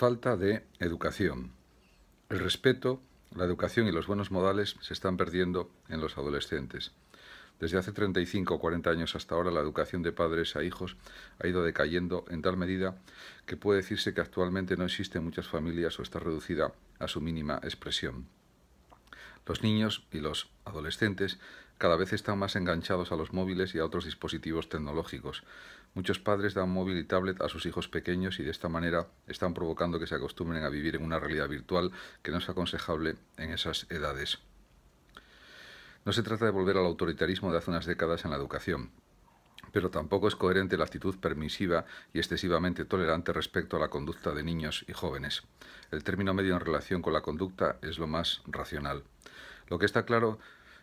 Falta de educación. El respeto, la educación y los buenos modales se están perdiendo en los adolescentes. Desde hace 35 o 40 años hasta ahora la educación de padres a hijos ha ido decayendo en tal medida que puede decirse que actualmente no existen muchas familias o está reducida a su mínima expresión. Los niños y los adolescentes cada vez están más enganchados a los móviles y a otros dispositivos tecnológicos. Muchos padres dan móvil y tablet a sus hijos pequeños y de esta manera están provocando que se acostumbren a vivir en una realidad virtual que no es aconsejable en esas edades. No se trata de volver al autoritarismo de hace unas décadas en la educación pero tampoco es coherente la actitud permisiva y excesivamente tolerante respecto a la conducta de niños y jóvenes. El término medio en relación con la conducta es lo más racional. Lo que está claro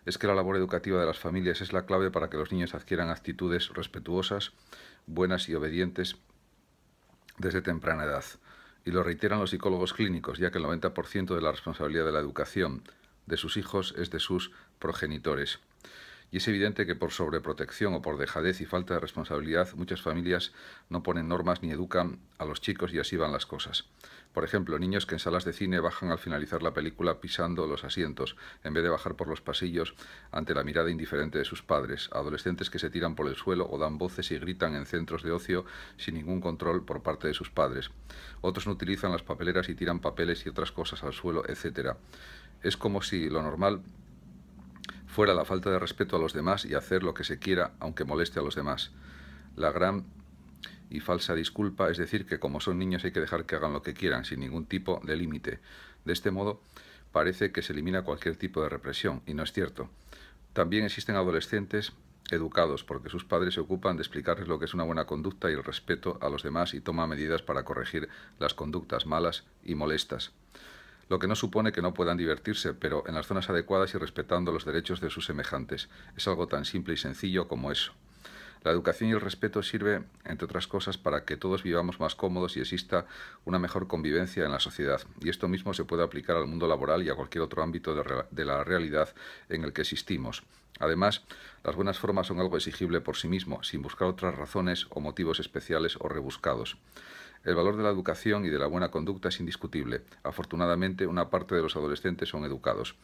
es que la labor educativa de las familias es la clave para que los niños adquieran actitudes respetuosas, buenas y obedientes desde temprana edad. Y lo reiteran los psicólogos clínicos, ya que el 90% de la responsabilidad de la educación de sus hijos es de sus progenitores. Y es evidente que por sobreprotección o por dejadez y falta de responsabilidad, muchas familias no ponen normas ni educan a los chicos y así van las cosas. Por ejemplo, niños que en salas de cine bajan al finalizar la película pisando los asientos, en vez de bajar por los pasillos ante la mirada indiferente de sus padres, adolescentes que se tiran por el suelo o dan voces y gritan en centros de ocio sin ningún control por parte de sus padres. Otros no utilizan las papeleras y tiran papeles y otras cosas al suelo, etc. Es como si lo normal fuera la falta de respeto a los demás y hacer lo que se quiera aunque moleste a los demás. La gran y falsa disculpa es decir que como son niños hay que dejar que hagan lo que quieran sin ningún tipo de límite. De este modo parece que se elimina cualquier tipo de represión y no es cierto. También existen adolescentes educados porque sus padres se ocupan de explicarles lo que es una buena conducta y el respeto a los demás y toma medidas para corregir las conductas malas y molestas lo que no supone que no puedan divertirse, pero en las zonas adecuadas y respetando los derechos de sus semejantes. Es algo tan simple y sencillo como eso. La educación y el respeto sirve, entre otras cosas, para que todos vivamos más cómodos y exista una mejor convivencia en la sociedad. Y esto mismo se puede aplicar al mundo laboral y a cualquier otro ámbito de la realidad en el que existimos. Además, las buenas formas son algo exigible por sí mismo, sin buscar otras razones o motivos especiales o rebuscados. El valor de la educación y de la buena conducta es indiscutible. Afortunadamente, una parte de los adolescentes son educados.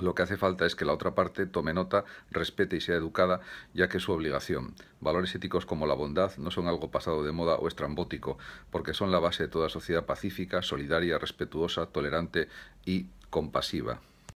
Lo que hace falta es que la otra parte tome nota, respete y sea educada, ya que es su obligación. Valores éticos como la bondad no son algo pasado de moda o estrambótico, porque son la base de toda sociedad pacífica, solidaria, respetuosa, tolerante y compasiva.